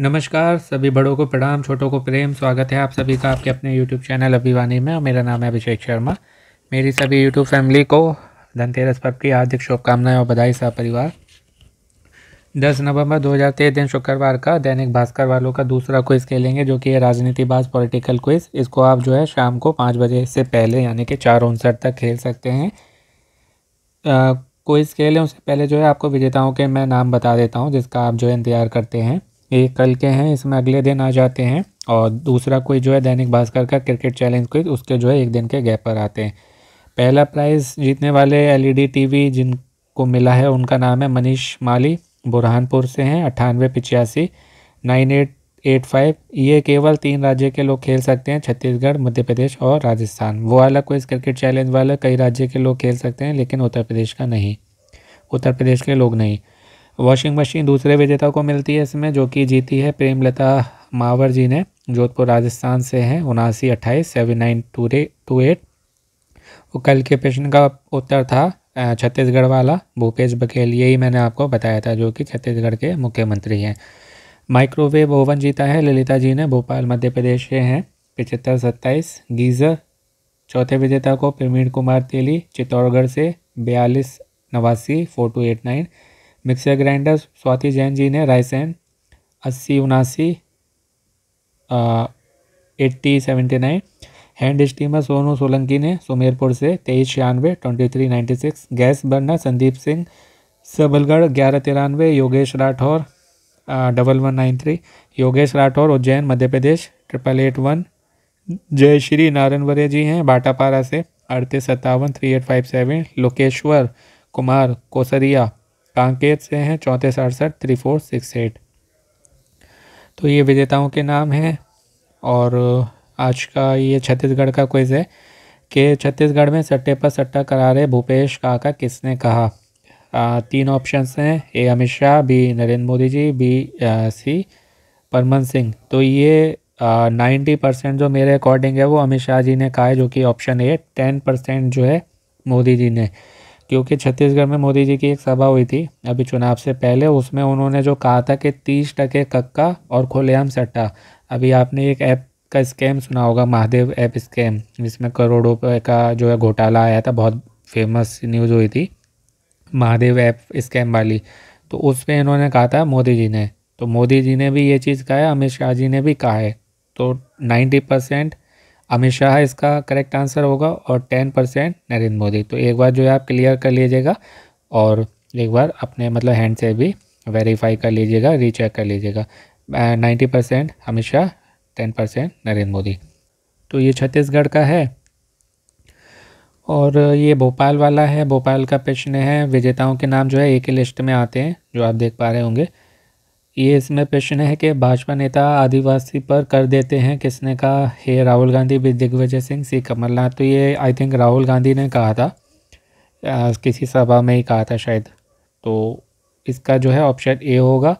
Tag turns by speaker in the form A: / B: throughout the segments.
A: नमस्कार सभी बड़ों को प्रणाम छोटों को प्रेम स्वागत है आप सभी का आपके अपने यूट्यूब चैनल अभिवानी में और मेरा नाम है अभिषेक शर्मा मेरी सभी यूट्यूब फैमिली को धनतेरस पर्व की हार्दिक शुभकामनाएं और बधाई सह परिवार दस नवंबर 2023 दिन शुक्रवार का दैनिक भास्कर वालों का दूसरा क्विज़ खेलेंगे जो कि है राजनीतिबाज पॉलिटिकल क्विज़ इसको आप जो है शाम को पाँच बजे से पहले यानी कि चार उनसठ तक खेल सकते हैं क्विज़ खेलें उससे पहले जो है आपको विजेताओं के मैं नाम बता देता हूँ जिसका आप जो है इंतज़ार करते हैं ये कल के हैं इसमें अगले दिन आ जाते हैं और दूसरा कोई जो है दैनिक भास्कर का क्रिकेट चैलेंज कोई उसके जो है एक दिन के गैप पर आते हैं पहला प्राइज़ जीतने वाले एलईडी टीवी जिनको मिला है उनका नाम है मनीष माली बुरहानपुर से हैं अट्ठानवे पिचासी नाइन एट एट फाइव ये केवल तीन राज्य के लोग खेल सकते हैं छत्तीसगढ़ मध्य प्रदेश और राजस्थान वो वाला कोई क्रिकेट चैलेंज वाला कई राज्य के लोग खेल सकते हैं लेकिन उत्तर प्रदेश का नहीं उत्तर प्रदेश के लोग नहीं वॉशिंग मशीन दूसरे विजेता को मिलती है इसमें जो कि जीती है प्रेमलता मावर जी ने जोधपुर राजस्थान से हैं उनासी अट्ठाईस सेवन नाइन टू रे टू एट कल के प्रश्न का उत्तर था छत्तीसगढ़ वाला भूपेश बघेल यही मैंने आपको बताया था जो कि छत्तीसगढ़ के मुख्यमंत्री हैं माइक्रोवेव ओवन जीता है ललिता जी ने भोपाल मध्य प्रदेश से हैं पिचहत्तर सत्ताईस गीज़र चौथे विजेता को प्रवीण कुमार तेली चित्तौड़गढ़ से बयालीस नवासी four two eight nine mixer grinder Swati Jain ji ने रायसेन अस्सी उनासी eighty seventy nine hand steamer Sonu Solanki ने सुमेरपुर से तेईस छियानवे twenty three ninety six gas burner Sandeep Singh Sabalgarh ग्यारह तिरानवे Yogesh Rathore double one nine three Yogesh Rathore Ujjain Madhya Pradesh triple eight one Jai Shri Narayanware ji हैं बाटापारा से अड़तीस सत्तावन three eight five seven Lokeshwar Kumar कोसरिया कांकेत से हैं चौंतीस अड़सठ थ्री फोर सिक्स एट तो ये विजेताओं के नाम हैं और आज का ये छत्तीसगढ़ का क्विज है कि छत्तीसगढ़ में सट्टे पर सट्टा करारे भूपेश काका किसने कहा आ, तीन ऑप्शन हैं A Amit Shah B Narendra Modi ji B आ, सी परमन सिंह तो ये नाइन्टी परसेंट जो मेरे अकॉर्डिंग है वो अमित शाह जी ने कहा है जो कि ऑप्शन ए टेन परसेंट जो है मोदी जी ने क्योंकि छत्तीसगढ़ में मोदी जी की एक सभा हुई थी अभी चुनाव से पहले उसमें उन्होंने जो कहा था कि तीस टके कक्का और खुलेआम सट्टा अभी आपने एक ऐप का स्कैम सुना होगा महादेव ऐप स्कैम जिसमें करोड़ों रुपये का जो है घोटाला आया था बहुत फेमस न्यूज़ हुई थी महादेव ऐप स्कैम वाली तो उस पर इन्होंने कहा था मोदी जी ने तो मोदी जी ने भी ये चीज़ कहा है अमित शाह जी ने भी कहा है तो नाइन्टी परसेंट अमित शाह इसका करेक्ट आंसर होगा और टेन परसेंट नरेंद्र मोदी तो एक बार जो है आप क्लियर कर लीजिएगा और एक बार अपने मतलब हैंड से भी वेरीफाई कर लीजिएगा रीचेक कर लीजिएगा ninety percent Amit Shah ten percent Narendra Modi तो ये छत्तीसगढ़ का है और ये भोपाल वाला है भोपाल का प्रश्न है विजेताओं के नाम जो है एक ही लिस्ट में आते हैं जो आप देख पा रहे होंगे ये इसमें प्रश्न है कि भाजपा नेता आदिवासी पर कर देते हैं किसने कहा हे राहुल गांधी भी दिग्विजय सिंह सी कमलनाथ तो ये आई थिंक राहुल गांधी ने कहा था आ, किसी सभा में ही कहा था शायद तो इसका जो है ऑप्शन ए होगा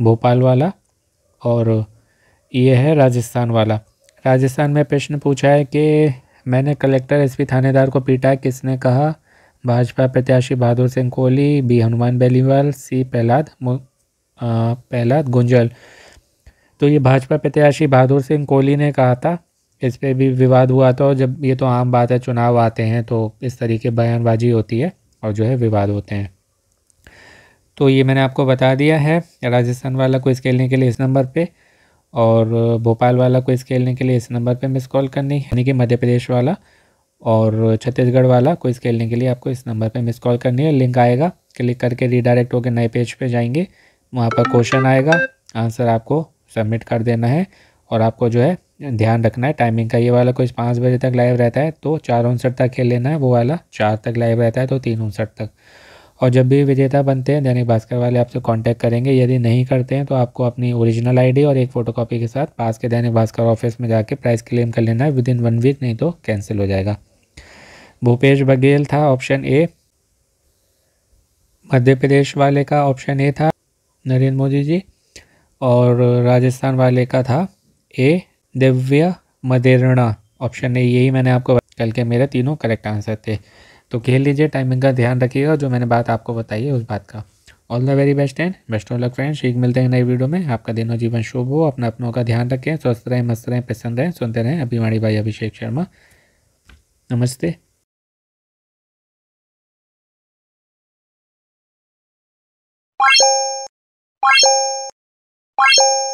A: भोपाल वाला और ये है राजस्थान वाला राजस्थान में प्रश्न पूछा है कि मैंने कलेक्टर एस थानेदार को पीटा किसने कहा भाजपा प्रत्याशी बहादुर सिंह कोहली बी हनुमान बेलीवाल सी प्रहलाद पहला गुंजल तो ये भाजपा प्रत्याशी बहादुर सिंह कोहली ने कहा था इस पर भी विवाद हुआ था और जब ये तो आम बात है चुनाव आते हैं तो इस तरीके बयानबाजी होती है और जो है विवाद होते हैं तो ये मैंने आपको बता दिया है राजस्थान वाला को खेलने के लिए इस नंबर पर और भोपाल वाला को खेलने के लिए इस नंबर पर मिस कॉल करनी है यानी कि मध्य प्रदेश वाला और छत्तीसगढ़ वाला को खेलने के लिए आपको इस नंबर पर मिस कॉल करनी है लिंक आएगा क्लिक करके रिडायरेक्ट होकर नए पेज पे जाएंगे वहाँ पर क्वेश्चन आएगा आंसर आपको सबमिट कर देना है और आपको जो है ध्यान रखना है टाइमिंग का ये वाला कोई पाँच बजे तक लाइव रहता है तो चार उनसठ तक खेल लेना है वो वाला चार तक लाइव रहता है तो तीन उनसठ तक और जब भी विजेता बनते हैं दैनिक भास्कर वाले आपसे कांटेक्ट करेंगे यदि नहीं करते हैं तो आपको अपनी ओरिजिनल आईडी और एक फ़ोटोकॉपी के साथ पास के दैनिक भास्कर ऑफिस में जाके प्राइस क्लेम कर लेना है विद इन वन वीक नहीं तो कैंसिल हो जाएगा भूपेश बघेल था ऑप्शन ए मध्य प्रदेश वाले का ऑप्शन ए था नरेंद्र मोदी जी और राजस्थान वाले का था ए दिव्य मदेरणा ऑप्शन ए यही मैंने आपको कल के मेरे तीनों करेक्ट आंसर थे तो खेल लीजिए टाइमिंग का ध्यान रखिएगा जो मैंने बात आपको बताई है उस बात का all the very best and best of luck friends एक मिलते हैं नई वीडियो में आपका दिनों जीवन शुभ हो अपना अपनों का ध्यान रखें स्वस्थ रहें मस्त रहें प्रसन्न रहें सुनते रहें अभिमानी भाई अभिषेक शर्मा नमस्ते you